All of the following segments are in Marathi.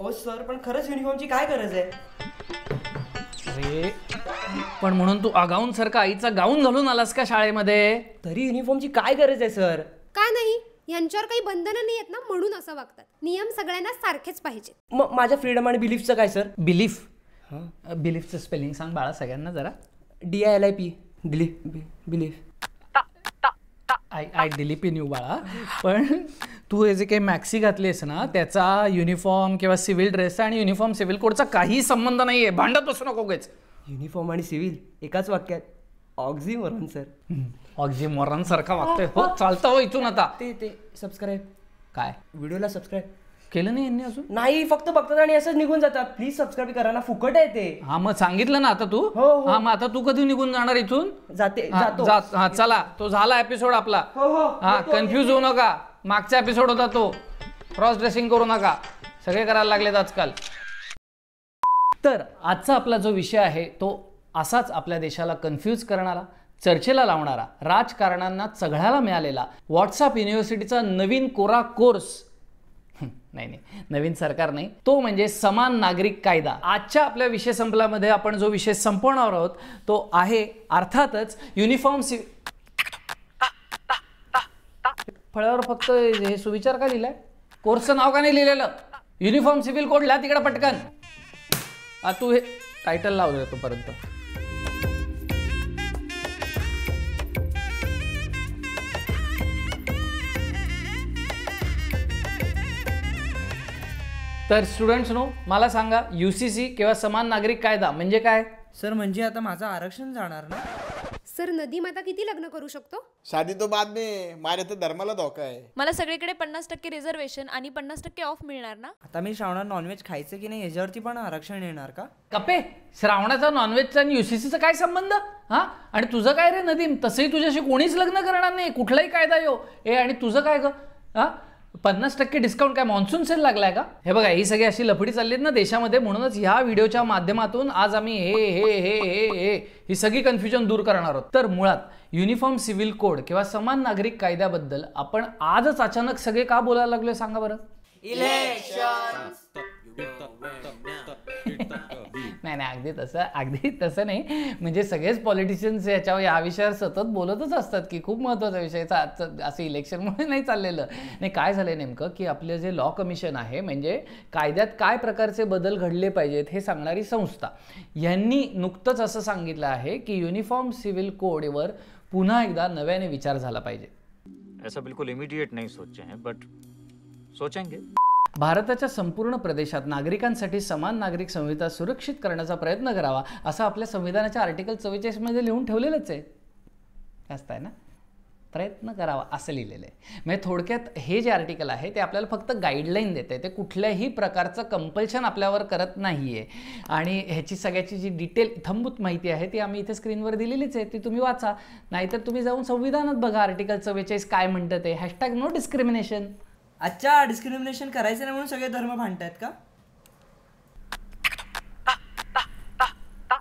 ओ सर पण खरंच युनिफॉर्मची काय गरज आहे अरे पण म्हणून तू आगाऊन सारखा आईचा गाऊन घालून आलास का शाळेमध्ये तरी युनिफॉर्मची काय गरज आहे सर काय नाही यांच्यावर काही बंधनं नाही आहेत ना म्हणून असं वागतात नियम सगळ्यांना सारखेच पाहिजे मग माझ्या फ्रीडम आणि बिलीफचं काय सर बिलीफ बिलीफचं स्पेलिंग सांग बाळा सगळ्यांना जरा D I L I P belief belief I I Dilip in you बाळा पण तू हे जे काही मॅक्सी घातलीस ना त्याचा युनिफॉर्म किंवा सिव्हिल ड्रेस आणि युनिफॉर्म सिव्हिल कोडचा काही संबंध नाही आहे भांडत बसू नको गेच युनिफॉर्म आणि सिव्हिल एकाच वाक्यात मॉरन सर ऑक्झिमॉरॉन सारखा वागतोय हो चालतं हो इथून आता ते ते सबस्क्राईब काय व्हिडिओला सबस्क्राईब केलं नाही यांनी अजून नाही फक्त बघतात आणि असंच निघून जातात प्लीज सबस्क्राईब करा ना फुकट आहे ते हा मग सांगितलं ना आता तू हो, हो. हा मग आता तू कधी निघून जाणार इथून जाते हा, चला तो झाला एपिसोड आपला हो, हा कन्फ्युज होऊ नका मागचा एपिसोड होता तो क्रॉस ड्रेसिंग करू नका सगळे करायला लागलेत आजकाल तर आजचा आपला जो विषय आहे तो असाच आपल्या देशाला कन्फ्यूज करणारा चर्चेला लावणारा राजकारणांना चघळायला मिळालेला व्हॉट्सअप युनिव्हर्सिटीचा नवीन कोरा कोर्स नाही नाही नवीन सरकार नाही तो म्हणजे समान नागरिक कायदा आजच्या आपल्या विषय संपलामध्ये आपण जो विषय संपवणार आहोत तो आहे अर्थातच युनिफॉर्म सि फळावर फक्त हे सुविचार का लिहिलाय कोर्सचं नाव का नाही लिहिलेलं युनिफॉर्म सिव्हिल कोड लिहा तिकडे पटकन आ तू हे टायटल लावलं तोपर्यंत तर नो मला सांगा यू सी सी किंवा समान नागरिक कायदा म्हणजे काय सर म्हणजे आता माझं आरक्षण जाणार ना सर नदीम आता किती लग्न करू शकतो शादी तो बाद में मारे तर धर्माला धोका आहे मला सगळीकडे पन्नास टक्के रिझर्वेशन आणि पन्नास टक्के ऑफ मिळणार ना आता मी श्रावणात नॉनव्हेज खायचं की नाही याच्यावरती पण आरक्षण येणार का कपे श्रावणाचा नॉनव्हेजचा आणि युसीसीचा काय संबंध हा आणि तुझं काय रे नदीम तसंही तुझ्याशी कोणीच लग्न करणार नाही कुठलाही कायदा यो ए आणि तुझं काय ग हा पन्नास टक्के डिस्काउंट काय मान्सून सेल लागलाय का हे बघा ही सगळी अशी लफडी चालली ना देशामध्ये म्हणूनच ह्या व्हिडिओच्या माध्यमातून आज आम्ही हे हे हे हे हे ही सगळी कन्फ्युजन दूर करणार आहोत तर मुळात युनिफॉर्म सिव्हिल कोड किंवा समान नागरिक कायद्याबद्दल आपण आजच अचानक सगळे का बोलायला लागलोय सांगा बरं इलेक्शन नाही नाही अगदी तसं अगदी तसं नाही म्हणजे सगळेच पॉलिटिशियन्स याच्यावर या विषयावर सतत बोलतच असतात की खूप महत्त्वाचा विषय असं इलेक्शनमुळे नाही चाललेलं नाही काय झालं नेमकं की आपलं जे लॉ कमिशन आहे म्हणजे कायद्यात काय प्रकारचे बदल घडले पाहिजेत हे सांगणारी संस्था यांनी नुकतंच असं सांगितलं आहे की युनिफॉर्म सिव्हिल कोडवर पुन्हा एकदा नव्याने विचार झाला पाहिजे ऐसा बिल्कुल इमिडिएट नाही सोचे हैं बट सोचेंगे भारताच्या संपूर्ण प्रदेशात नागरिकांसाठी समान नागरिक संहिता सुरक्षित करण्याचा प्रयत्न करावा असं आपल्या संविधानाच्या आर्टिकल चव्वेचाळीसमध्ये लिहून ठेवलेलंच आहे जास्त आहे ना प्रयत्न करावा असं लिहिलेलं आहे म्हणजे थोडक्यात हे जे आर्टिकल आहे ते आपल्याला फक्त गाईडलाईन देते आहे ते कुठल्याही प्रकारचं कंपल्शन आपल्यावर करत नाही आहे आणि ह्याची सगळ्याची जी डिटेल थंबूत माहिती आहे ती आम्ही इथे स्क्रीनवर दिलेलीच आहे ती तुम्ही वाचा नाहीतर तुम्ही जाऊन संविधानात बघा आर्टिकल चव्वेचाळीस काय म्हणतं ते हॅशटॅग नो डिस्क्रिमिनेशन अच्छा डिस्क्रिमिनेशन करायचं नाही म्हणून सगळे धर्म भांडतायत का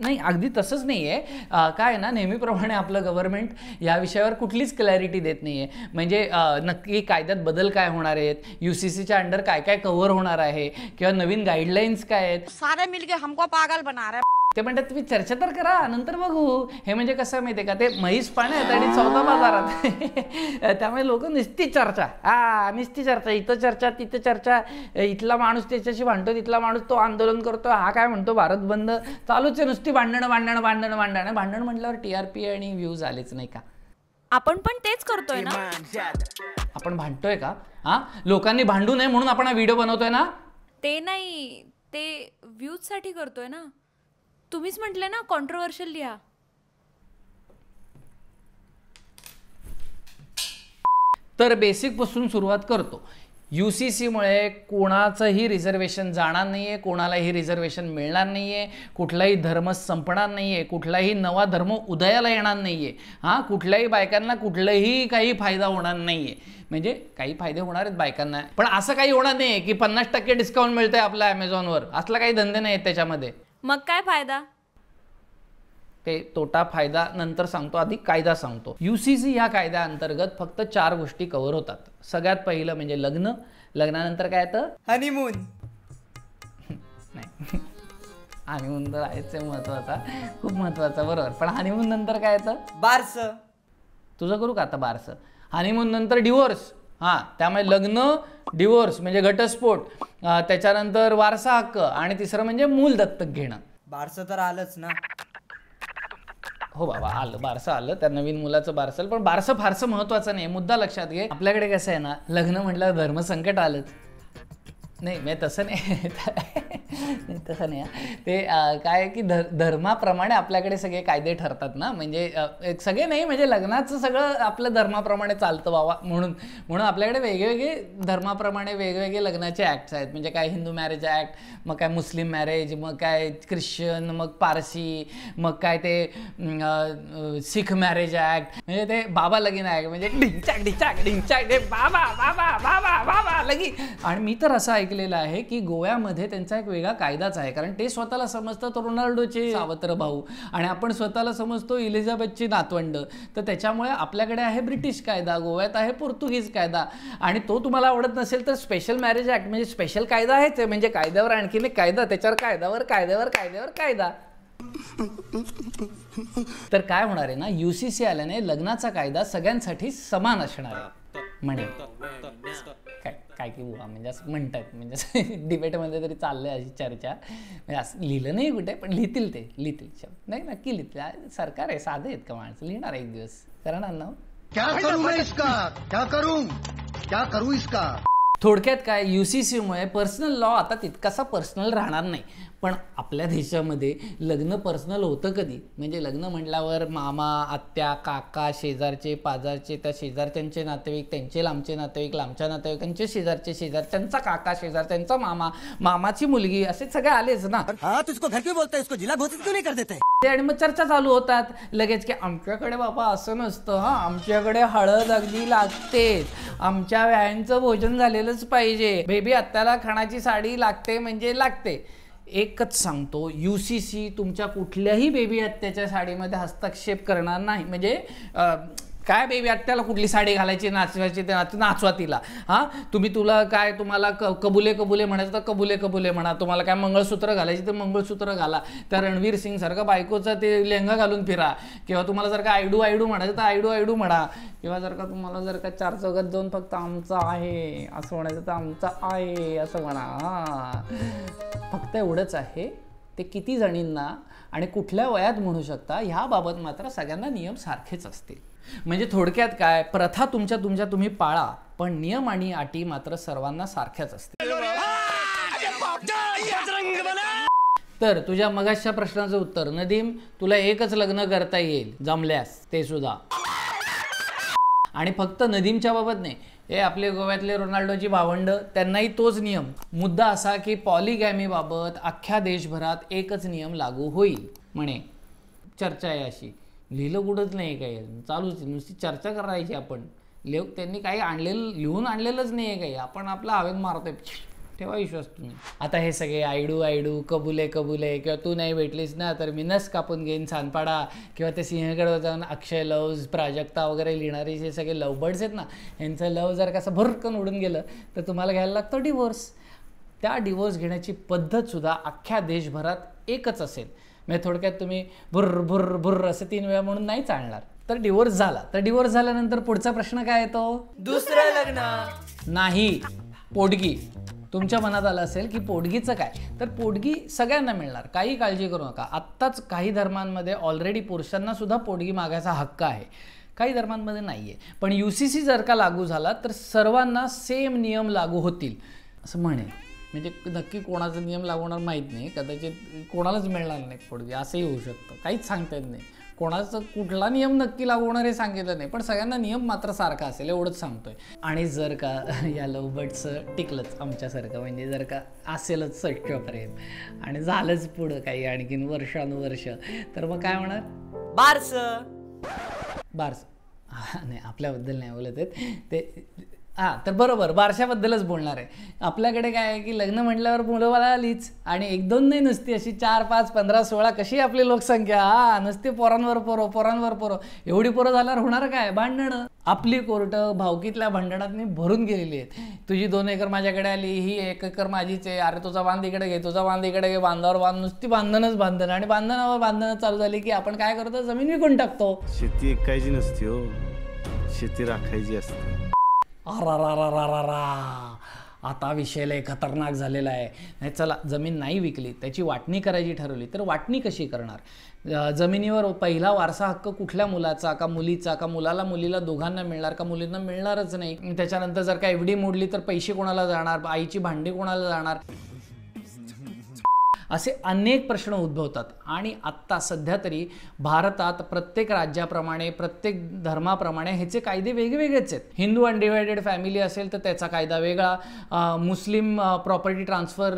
नाही अगदी तसंच नाही आहे काय ना नेहमीप्रमाणे आपलं गव्हर्नमेंट या विषयावर कुठलीच क्लॅरिटी देत नाही आहे म्हणजे नक्की कायद्यात बदल काय होणार आहेत यू सी सीच्या अंडर काय काय कव्हर होणार आहे किंवा नवीन गाईडलाईन्स काय आहेत सारे मिलके हमको पागल बना रहे ते म्हणतात तुम्ही चर्चा तर करा नंतर बघू हे म्हणजे कसं माहिती का ते म्हैस पाण्यात आणि चौदा बाजारात त्यामुळे लोक निस्ती चर्चा हा निस्ती चर्चा इथं चर्चा तिथं चर्चा इथला माणूस त्याच्याशी भांडतो तिथला माणूस तो आंदोलन करतो हा काय म्हणतो भारत बंद चालूच आहे नुसती भांडणं भांडणं भांडणं भांडणं भांडण म्हटल्यावर टी आर पी आणि व्ह्यूज आलेच नाही का आपण पण तेच करतोय ना आपण भांडतोय का हा लोकांनी भांडू नये म्हणून आपण हा व्हिडिओ बनवतोय ना ते नाही ते व्ह्यूज साठी करतोय ना तुम्हीच म्हटले ना कॉन्ट्रोवर्शियल लिहा तर बेसिक पासून सुरुवात करतो यु सी सीमुळे कोणाचंही रिझर्वेशन जाणार नाही आहे कोणालाही रिझर्वेशन मिळणार नाही आहे कुठलाही धर्म संपणार नाही आहे कुठलाही नवा धर्म उदयाला येणार नाही आहे हां कुठल्याही बायकांना कुठलाही काही फायदा होणार नाही आहे म्हणजे काही फायदे होणार आहेत बायकांना पण असं काही होणार नाही आहे की पन्नास टक्के डिस्काउंट मिळतं आहे आपल्या ॲमेझॉनवर असला काही धंदे नाही आहेत त्याच्यामध्ये मग काय फायदा ते तोटा फायदा नंतर सांगतो आधी कायदा सांगतो यू सी सी ह्या कायद्याअंतर्गत फक्त चार गोष्टी कव्हर होतात सगळ्यात पहिलं म्हणजे लग्न लग्नानंतर काय येतं हनीमून नाही हनीमून तर आहेच महत्वाचा खूप महत्वाचा बरोबर पण हनीमून नंतर काय येतं बारसं तुझं करू का आता बारस हनीमून नंतर डिवोर्स हां त्यामुळे लग्न डिवोर्स म्हणजे घटस्फोट त्याच्यानंतर वारसा हक्क आणि तिसरं म्हणजे मूल दत्तक घेणं बारसं तर आलंच ना हो बाबा आलं बारसं आलं त्या नवीन मुलाचं बारसं पण बारसं फारसं महत्वाचं नाही मुद्दा लक्षात घे आपल्याकडे कसं आहे ना लग्न म्हटलं धर्मसंकट आलं नाही मी तसं नाही तसं नाही ते काय की धर धर्माप्रमाणे आपल्याकडे सगळे कायदे ठरतात ना म्हणजे एक सगळे नाही म्हणजे लग्नाचं सगळं आपलं धर्माप्रमाणे चालतं बाबा म्हणून म्हणून आपल्याकडे वेगवेगळे धर्माप्रमाणे वेगवेगळे लग्नाचे ॲक्ट्स आहेत म्हणजे काय हिंदू मॅरेज ॲक्ट मग काय मुस्लिम मॅरेज मग काय ख्रिश्चन मग पारसी मग काय ते सिख मॅरेज ॲक्ट म्हणजे ते बाबा लगीन ॲक्ट म्हणजे डिंचाक डिंचाक डिंचाक बाबा बाबा बाबा बाबा लगीन आणि मी तर असं ऐक ऐकलेलं आहे की गोव्यामध्ये त्यांचा एक वेगळा कायदाच आहे कारण ते स्वतःला समजतात रोनाल्डोचे सावत्र भाऊ आणि आपण स्वतःला समजतो इलिझाबेथची नातवंड तर त्याच्यामुळे आपल्याकडे आहे ब्रिटिश कायदा गोव्यात आहे पोर्तुगीज कायदा आणि तो तुम्हाला आवडत नसेल तर स्पेशल मॅरेज ऍक्ट म्हणजे स्पेशल कायदा आहेच आहे म्हणजे कायद्यावर आणखीन एक कायदा त्याच्यावर कायद्यावर कायद्यावर कायद्यावर कायदा तर काय होणार आहे ना युसीसी आल्याने लग्नाचा कायदा सगळ्यांसाठी समान असणार आहे म्हणे काय की बुवा म्हणजे असं म्हणतात म्हणजे असं डिबेटमध्ये तरी चाललं आहे अशी चर्चा म्हणजे असं लिहिलं नाही कुठे पण लिहितील ते लिहितील शब्द नाही नक्की लिहितील सरकार आहे साधे आहेत का माणसं लिहिणार एक दिवस करणार ना क्या करू मैं इसका क्या क्या इसका थोडक्यात काय यू सी सीमुळे पर्सनल लॉ आता तितकासा पर्सनल राहणार नाही पण आपल्या देशामध्ये लग्न पर्सनल होतं कधी म्हणजे लग्न म्हटल्यावर मामा आत्या काका शेजारचे पाजारचे त्या शेजारच्यांचे नातेवाईक त्यांचे लांबचे नातेवाईक लांबच्या नातेवाईकांचे शेजारचे शेजार त्यांचा काका शेजार त्यांचा मामा मामाची मुलगी असे सगळे आलेच ना हा तुझको घर क्यों है जिला घोषित क्यों नहीं कर देते ते आणि मग चर्चा चालू होतात लगेच की आमच्याकडे बाबा असं नसतं हां आमच्याकडे हळद अगदी लागते आमच्या व्यायांचं भोजन झालेलंच पाहिजे बेबी आत्ताला खाणाची साडी लागते म्हणजे लागते एकच सांगतो यू सी सी तुमच्या कुठल्याही बेबी आत्याच्या साडीमध्ये हस्तक्षेप करणार नाही म्हणजे काय बेबी आत्याला कुठली साडी घालायची नाचवायची ते नाच नाचवा तिला हां तुम्ही तुला काय तुम्हाला क कबुले कबुले म्हणायचं तर कबुले कबुले म्हणा तुम्हाला काय मंगळसूत्र घालायची तर मंगळसूत्र घाला त्या रणवीर सिंगसारखं बायकोचं ते लेंगा घालून फिरा किंवा तुम्हाला जर का आयडू आयडू म्हणायचं तर आयडू आयडू म्हणा किंवा जर का तुम्हाला जर का चार चौघात जाऊन फक्त आमचा आहे असं म्हणायचं तर आमचा आहे असं म्हणा फक्त एवढंच आहे ते किती जणींना आणि कुठल्या वयात म्हणू शकता ह्याबाबत मात्र सगळ्यांना नियम सारखेच असतील म्हणजे थोडक्यात काय प्रथा तुमच्या तुमच्या तुम्ही पाळा पण नियम आणि अटी मात्र सर्वांना सारख्याच असते तर तुझ्या मगाशच्या प्रश्नाचं उत्तर नदीम तुला एकच लग्न करता येईल जमल्यास ते सुद्धा आणि फक्त नदीमच्या बाबत नाही हे आपले गोव्यातले रोनाल्डोची भावंड त्यांनाही तोच नियम मुद्दा असा की बाबत अख्ख्या देशभरात एकच नियम लागू होईल म्हणे चर्चा आहे अशी लिहिलं कुठंच नाही काही चालूच नुसती चर्चा करायची आपण लेव त्यांनी काही आणलेलं लिहून आणलेलंच नाही आहे काही आपण आपला हवेत मारतोय ठेवा विश्वास तुम्ही आता हे सगळे आयडू आयडू कबुले कबुले किंवा तू नाही भेटलीस ना तर मी नस कापून घेईन सानपाडा किंवा ते सिंहगडवर जाऊन अक्षय लव्ज प्राजक्ता वगैरे लिहिणारे जे सगळे लवबर्ड्स आहेत ना यांचं लव जर कसं भरकन उडून गेलं तर तुम्हाला घ्यायला लागतो डिवोर्स त्या डिवोर्स घेण्याची पद्धतसुद्धा अख्ख्या देशभरात एकच असेल म्हणजे थोडक्यात तुम्ही भुर भुर भुर असं तीन वेळा म्हणून नाही चालणार तर डिवोर्स झाला तर डिवोर्स झाल्यानंतर पुढचा प्रश्न काय येतो दुसरं लग्न नाही पोटगी तुमच्या मनात आलं असेल की पोटगीचं काय तर पोटगी सगळ्यांना मिळणार काही काळजी करू नका आत्ताच काही धर्मांमध्ये ऑलरेडी पुरुषांना सुद्धा पोटगी मागायचा हक्क आहे काही धर्मांमध्ये नाही आहे पण यू जर का लागू झाला तर सर्वांना सेम नियम लागू होतील असं म्हणेल म्हणजे नक्की कोणाचा नियम लागवणार माहीत नाही कदाचित कोणालाच मिळणार नाही पोडगी असंही होऊ शकतं काहीच सांगता येत नाही कोणाचं कुठला नियम नक्की लागवणार हे सांगितलं नाही पण सगळ्यांना नियम मात्र सारखा असेल एवढंच सांगतोय आणि जर का या लवबर्डचं टिकलंच आमच्यासारखं म्हणजे जर का असेलच सष्टपर्यंत आणि झालंच पुढं काही आणखीन वर्षानुवर्ष तर मग काय होणार बारस बारस नाही आपल्याबद्दल नाही बोलत आहेत ते हां तर बरोबर बारशाबद्दलच बोलणार आहे आपल्याकडे काय आहे की लग्न म्हटल्यावर मुलं आलीच आणि एक दोन नाही नसती अशी चार पाच पंधरा सोळा कशी आपली लोकसंख्या हा नुसती पोरांवर पोरो पोरांवर पोरो एवढी पोरं झाल्यावर होणार काय भांडणं आपली कोर्ट भावकीतल्या भांडणातनी भरून गेलेली आहेत तुझी दोन एकर माझ्याकडे आली ही एक एकर माझीच आहे अरे तुझा बांध इकडे घे तुझा बांध इकडे घे बांधावर बांध नुसती बांधणच बांधणं आणि बांधणावर बांधणं चालू झाली की आपण काय करतो जमीन विकून टाकतो शेती ऐकायची नसते हो शेती राखायची असते आरा आता विषय लय खतरनाक झालेला आहे नाही चला जमीन नाही विकली त्याची वाटणी करायची ठरवली तर वाटणी कशी करणार जमिनीवर पहिला वारसा हक्क कुठल्या मुलाचा का मुलीचा का मुलाला मुलीला दोघांना मिळणार का मुलींना मिळणारच नाही त्याच्यानंतर जर का एवढी मोडली तर पैसे कोणाला जाणार आईची भांडी कोणाला जाणार असे अनेक प्रश्न उद्भवतात आणि आत्ता सध्या तरी भारतात प्रत्येक राज्याप्रमाणे प्रत्येक धर्माप्रमाणे ह्याचे कायदे वेगवेगळेच आहेत हिंदू अनडिवायडेड फॅमिली असेल तर त्याचा कायदा वेगळा मुस्लिम प्रॉपर्टी ट्रान्सफर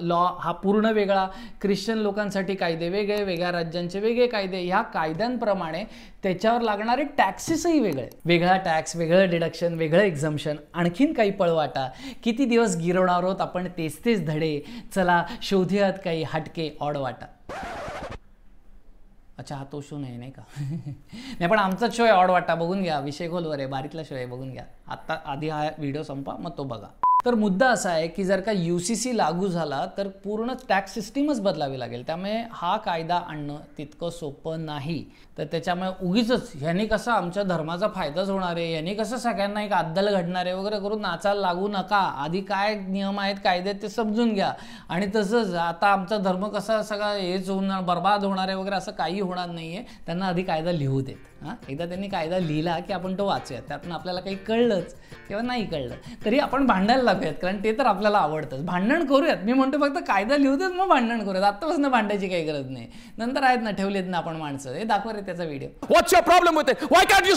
लॉ हा पूर्ण वेगळा ख्रिश्चन लोकांसाठी कायदे वेगळे वेगळ्या राज्यांचे वेगळे कायदे ह्या कायद्यांप्रमाणे त्याच्यावर लागणारे टॅक्सेसही वेगळे वेगळा टॅक्स वेगळं डिडक्शन वेगळं एक्झम्शन आणखीन काही पळवाटा किती दिवस गिरवणार आहोत आपण तेच तेच धडे चला शोधूयात काही हटके ऑड वाटा अच्छा हा तो शो नाही नाही का नाही पण आमचाच शो आहे ऑड वाटा बघून घ्या विषय खोलवर आहे बारीकला शो आहे बघून घ्या आत्ता आधी हा व्हिडिओ संपा मग तो बघा तर मुद्दा असा आहे की जर का यू सी सी लागू झाला तर पूर्ण टॅक्स सिस्टीमच बदलावी लागेल त्यामुळे हा कायदा आणणं तितकं सोपं नाही तर त्याच्यामुळे उगीच ह्याने कसं आमच्या धर्माचा फायदाच होणार आहे याने कसं सगळ्यांना एक अद्दल घडणार आहे वगैरे करून नाचाल लागू नका आधी काय नियम आहेत कायदे ते समजून घ्या आणि तसंच आता आमचा धर्म कसा सगळा हेच होणार बर्बाद होणार आहे वगैरे असं काही होणार नाही आहे त्यांना आधी कायदा लिहू देत हां एकदा त्यांनी कायदा लिहिला की आपण तो वाचूयात त्यातून आपल्याला काही कळलंच किंवा नाही कळलं तरी आपण भांडायला लागूयात कारण ते तर आपल्याला आवडतंच भांडण करूयात मी म्हणतो फक्त कायदा लिहूतच मग भांडण करूयात आत्तापासून भांडायची काही गरज नाही नंतर आहेत ना ठेवलेत ना आपण माणसं हे दाखवा रे त्याचा व्हिडिओ प्रॉब्लेम होते वाय कॅन्ट यू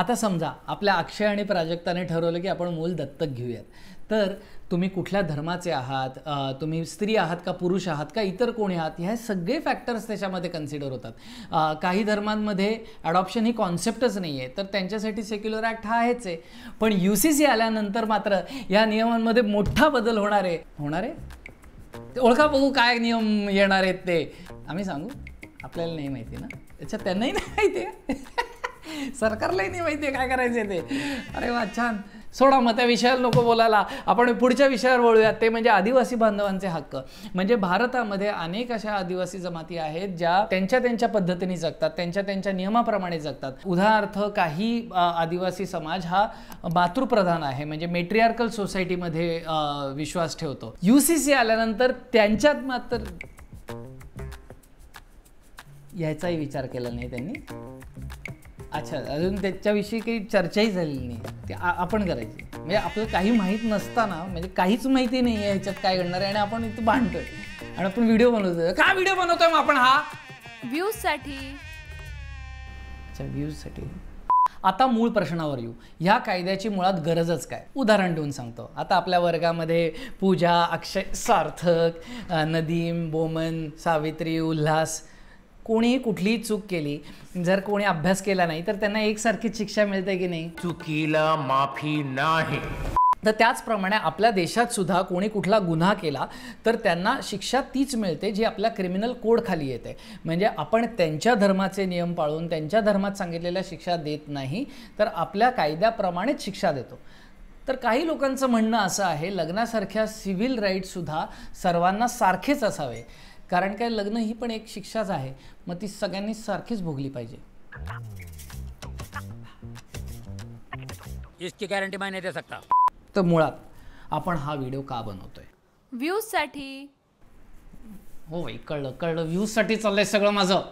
आता समजा आपल्या अक्षय आणि प्राजक्ताने ठरवलं की आपण मूल दत्तक घेऊयात तर तुम्ही कुठल्या धर्माचे आहात तुम्ही स्त्री आहात का पुरुष आहात का इतर कोणी आहात ह्या सगळे फॅक्टर्स त्याच्यामध्ये कन्सिडर होतात काही धर्मांमध्ये अडॉप्शन ही कॉन्सेप्टच नाही आहे तर त्यांच्यासाठी सेक्युलर ॲक्ट हा आहेच आहे पण यू सी सी आल्यानंतर मात्र या नियमांमध्ये मोठा बदल होणार आहे होणार आहे ओळखा बघू काय नियम येणार आहेत ते आम्ही सांगू आपल्याला नाही माहिती ना अच्छा त्यांनाही नाही माहिती आहे सरकारलाही नाही माहिती काय करायचे ते अरे वा छान सोडा मग त्या विषयाला नको बोलायला आपण पुढच्या विषयावर वळूयात ते म्हणजे आदिवासी बांधवांचे हक्क म्हणजे भारतामध्ये अनेक अशा आदिवासी जमाती आहेत ज्या त्यांच्या त्यांच्या पद्धतीने जगतात त्यांच्या त्यांच्या नियमाप्रमाणे जगतात उदाहरणार्थ काही आदिवासी समाज हा मातृप्रधान आहे म्हणजे मेट्रियार्कल सोसायटीमध्ये विश्वास ठेवतो युसीसी आल्यानंतर त्यांच्यात मात्र याचाही विचार केला नाही त्यांनी अच्छा अजून त्याच्याविषयी काही चर्चाही झालेली नाही ते आपण करायची म्हणजे आपल्याला काही माहीत नसताना म्हणजे काहीच माहिती नाही आहे ह्याच्यात काय घडणार आहे आणि आपण इथं भांडतोय आणि आपण व्हिडिओ बनवतोय का व्हिडिओ बनवतोय मग आपण हा साठी अच्छा साठी आता मूळ प्रश्नावर येऊ ह्या कायद्याची मुळात गरजच काय उदाहरण देऊन सांगतो आता आपल्या वर्गामध्ये पूजा अक्षय सार्थक नदीम बोमन सावित्री उल्हास कोणी कुठलीही चूक केली जर कोणी अभ्यास केला नाही तर त्यांना एकसारखीच शिक्षा मिळते की नाही चुकीला माफी नाही तर त्याचप्रमाणे आपल्या देशात सुद्धा कोणी कुठला गुन्हा केला तर त्यांना शिक्षा तीच मिळते जी आपल्या क्रिमिनल कोड खाली येते म्हणजे आपण त्यांच्या धर्माचे नियम पाळून त्यांच्या धर्मात सांगितलेल्या शिक्षा देत नाही तर आपल्या कायद्याप्रमाणेच शिक्षा देतो तर काही लोकांचं म्हणणं असं आहे लग्नासारख्या सिव्हिल राईट्ससुद्धा सर्वांना सारखेच असावे कारण काय लग्न ही पण एक शिक्षाच आहे मग ती सगळ्यांनी सारखीच भोगली पाहिजे इसकी गॅरंटी मैं दे सकता तर मुळात आपण हा व्हिडिओ का बनवतोय साठी हो कळलं कळलं कळलं साठी चाललंय सगळं माझं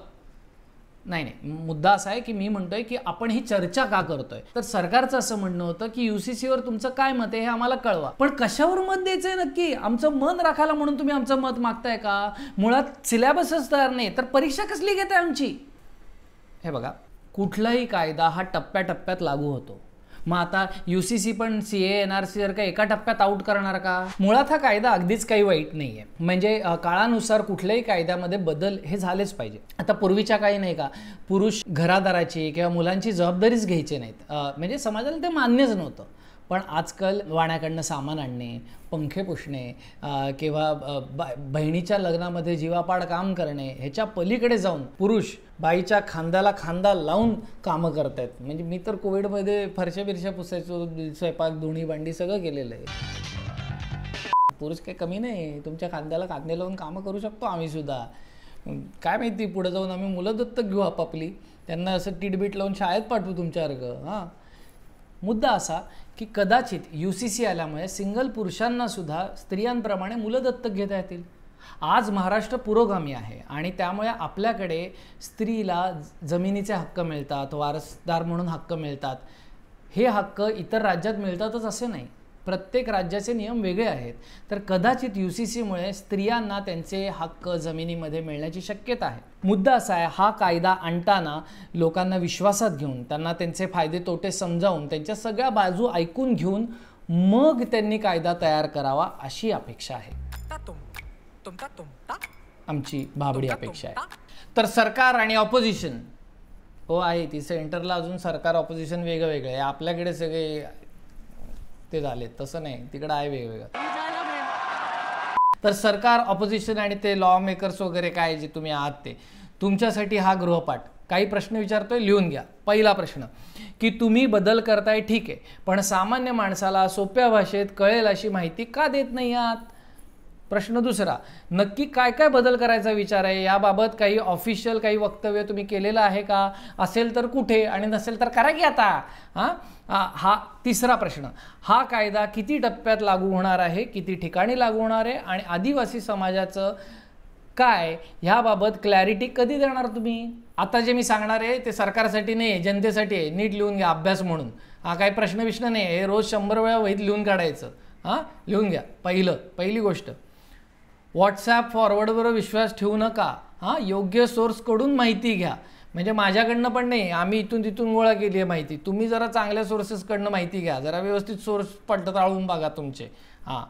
नाही नाही मुद्दा असा आहे की मी म्हणतोय की आपण ही चर्चा का करतोय तर सरकारचं असं म्हणणं होतं की युसीसीवर तुमचं काय मत आहे हे आम्हाला कळवा पण कशावर मत द्यायचंय नक्की आमचं मन राखायला म्हणून तुम्ही आमचं मत मागताय का मुळात सिलेबसच तयार नाही तर परीक्षा कसली घेताय आमची हे बघा कुठलाही कायदा हा टप्प्याटप्प्यात लागू होतो मग आता यू सी सी पण सी एन आर सी जर का एका टप्प्यात आऊट करणार का मुळात हा कायदा अगदीच काही वाईट नाही आहे म्हणजे काळानुसार कुठल्याही कायद्यामध्ये बदल हे झालेच पाहिजे आता पूर्वीच्या काही नाही का पुरुष घरादाराची किंवा मुलांची जबाबदारीच घ्यायची नाहीत म्हणजे समाजाला ते मान्यच नव्हतं पण आजकाल वाण्याकडनं सामान आणणे पंखे पुसणे किंवा बहिणीच्या लग्नामध्ये जीवापाड काम करणे ह्याच्या पलीकडे जाऊन पुरुष बाईच्या खांद्याला खांदा लावून कामं करत आहेत म्हणजे मी तर कोविडमध्ये फरशा बिरशा पुसायचो स्वयंपाक धुणी भांडी सगळं केलेलं आहे पुरुष काही कमी नाही तुमच्या खांद्याला खांदे लावून कामं करू शकतो आम्ही सुद्धा काय माहिती पुढे जाऊन आम्ही मुलं दत्तक घेऊ आपापली त्यांना असं टीटबीट लावून शाळेत पाठवू तुमच्यासारखं हां मुद्दा असा की कदाचित यू सी सी आल्यामुळे सिंगल पुरुषांनासुद्धा स्त्रियांप्रमाणे मुलं दत्तक घेता येतील आज महाराष्ट्र पुरोगामी आहे आणि त्यामुळे आपल्याकडे स्त्रीला जमिनीचे हक्क मिळतात वारसदार म्हणून हक्क मिळतात हे हक्क इतर राज्यात मिळतातच असे नाही प्रत्येक राज्याचे नियम वेगळे आहेत तर कदाचित यू सी सीमुळे स्त्रियांना त्यांचे हक्क जमिनीमध्ये मिळण्याची शक्यता आहे मुद्दा असा आहे हा कायदा आणताना लोकांना विश्वासात घेऊन त्यांना त्यांचे फायदे तोटे समजावून त्यांच्या सगळ्या बाजू ऐकून घेऊन मग त्यांनी कायदा तयार करावा अशी अपेक्षा आहे आमची भाबडी अपेक्षा आहे तर सरकार आणि ऑपोजिशन हो आहे ती सेंटरला अजून सरकार ऑपोजिशन वेगळं वेगळं आहे आपल्याकडे सगळे ते झाले तसं नाही तिकडं आहे वेगवेगळं तर सरकार ऑपोजिशन आणि ते लॉ मेकर्स वगैरे काय जे तुम्ही आहात ते तुमच्यासाठी हा गृहपाठ काही प्रश्न विचारतोय लिहून घ्या पहिला प्रश्न की तुम्ही बदल करताय ठीक आहे पण सामान्य माणसाला सोप्या भाषेत कळेल अशी माहिती का देत नाही आहात प्रश्न दुसरा नक्की काय काय बदल करायचा विचार आहे याबाबत काही ऑफिशियल काही वक्तव्य तुम्ही केलेलं आहे का असेल तर कुठे आणि नसेल तर करा की आता हां हा तिसरा प्रश्न हा कायदा किती टप्प्यात लागू होणार आहे किती ठिकाणी लागू होणार आहे आणि आदिवासी समाजाचं काय ह्याबाबत क्लॅरिटी कधी देणार तुम्ही आता जे मी सांगणार आहे ते सरकारसाठी नाही आहे जनतेसाठी आहे नीट लिहून घ्या अभ्यास म्हणून हा काही प्रश्न विश्न नाही हे रोज शंभर वेळा वहीत लिहून काढायचं हां लिहून घ्या पहिलं पहिली गोष्ट व्हॉट्सॲप फॉरवर्डवर विश्वास ठेवू नका हां योग्य सोर्सकडून माहिती घ्या म्हणजे माझ्याकडनं पण नाही आम्ही इथून तिथून गोळा केली आहे माहिती तुम्ही जरा चांगल्या सोर्सेसकडनं माहिती घ्या जरा व्यवस्थित सोर्स पडताळून बघा तुमचे हां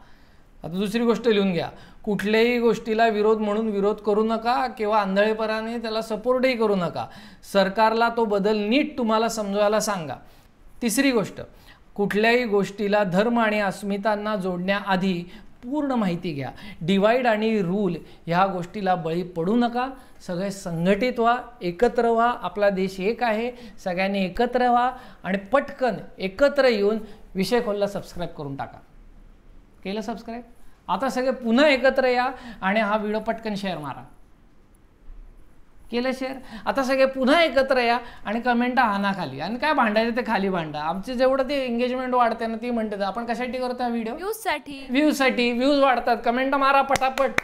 आता दुसरी गोष्ट लिहून घ्या कुठल्याही गोष्टीला विरोध म्हणून विरोध करू नका किंवा आंधळेपणाने त्याला सपोर्टही करू नका सरकारला तो बदल नीट तुम्हाला समजवायला सांगा तिसरी गोष्ट कुठल्याही गोष्टीला धर्म आणि अस्मितांना जोडण्याआधी पूर्ण माहिती घ्या डिवाईड आणि रूल ह्या गोष्टीला बळी पडू नका सगळे संघटित व्हा एकत्र व्हा आपला देश एक आहे सगळ्यांनी एकत्र व्हा आणि पटकन एकत्र येऊन विषय खोलला सबस्क्राईब करून टाका केलं सबस्क्राईब आता सगळे पुन्हा एकत्र या आणि हा व्हिडिओ पटकन शेअर मारा केलं शेअर आता सगळे पुन्हा एकत्र या आणि कमेंट आणा खाली आणि काय भांडायचं ते खाली भांडा आमचे जेवढं ते एंगेजमेंट वाढते ना ती म्हणते आपण कशासाठी करतो हा व्हिडिओ व्ह्यूजसाठी व्ह्यूजसाठी व्ह्यूज वाढतात कमेंट मारा पटापट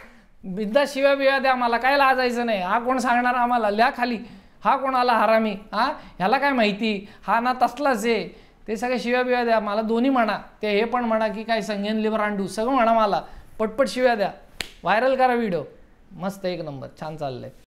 बिंदा शिव्या बिव्या द्या आम्हाला काय लाजायचं नाही हा कोण सांगणार आम्हाला ल्या खाली हा कोण कोणाला हरामी हा ह्याला काय माहिती हा ना तसलाच आहे ते सगळे शिव्या बिव्या द्या मला दोन्ही म्हणा ते हे पण म्हणा की काय संगेन लिबरांडू सगळं म्हणा मला पटपट शिव्या द्या व्हायरल करा व्हिडिओ मस्त एक नंबर छान चाललं